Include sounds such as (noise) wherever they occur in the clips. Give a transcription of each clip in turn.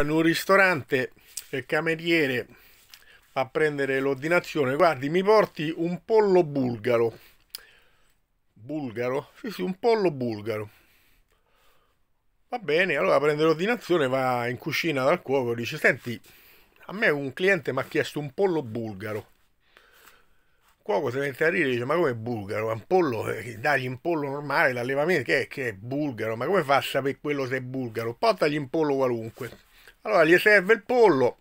in un ristorante il cameriere va a prendere l'ordinazione guardi mi porti un pollo bulgaro bulgaro? sì sì un pollo bulgaro va bene allora prende l'ordinazione va in cucina dal cuoco e dice senti a me un cliente mi ha chiesto un pollo bulgaro il cuoco si mette a ridere e dice ma come bulgaro? un pollo, eh, dagli un pollo normale, l'allevamento che è, che è bulgaro, ma come fa a sapere quello se è bulgaro? Portagli un pollo qualunque allora gli serve il pollo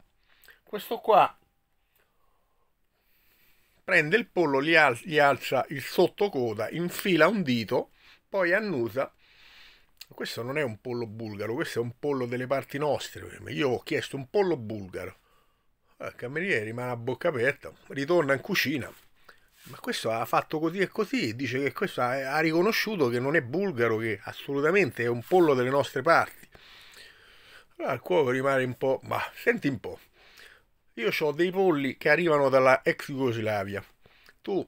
questo qua prende il pollo gli, al gli alza il sottocoda infila un dito poi annusa questo non è un pollo bulgaro questo è un pollo delle parti nostre io ho chiesto un pollo bulgaro il ah, cameriere rimane a bocca aperta ritorna in cucina ma questo ha fatto così e così dice che questo ha riconosciuto che non è bulgaro che assolutamente è un pollo delle nostre parti allora ah, il cuoco rimane un po', ma senti un po', io ho dei polli che arrivano dalla ex Jugoslavia, tu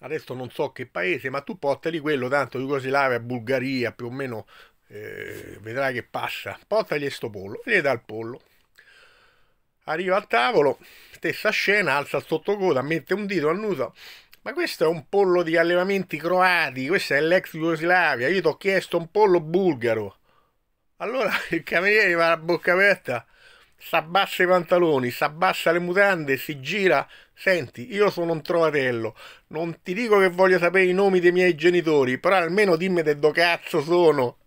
adesso non so che paese, ma tu portali quello, tanto Jugoslavia, Bulgaria, più o meno eh, vedrai che passa, portagli sto pollo, e gli dà il pollo. Arriva al tavolo, stessa scena, alza il sottocoda, mette un dito al nudo, ma questo è un pollo di allevamenti croati, questa è l'ex Jugoslavia, io ti ho chiesto un pollo bulgaro. Allora (laughs) il cameriere va a bocca aperta, si abbassa i pantaloni, si abbassa le mutande, si gira. Senti, io sono un trovatello, non ti dico che voglio sapere i nomi dei miei genitori, però almeno dimmi del do cazzo sono.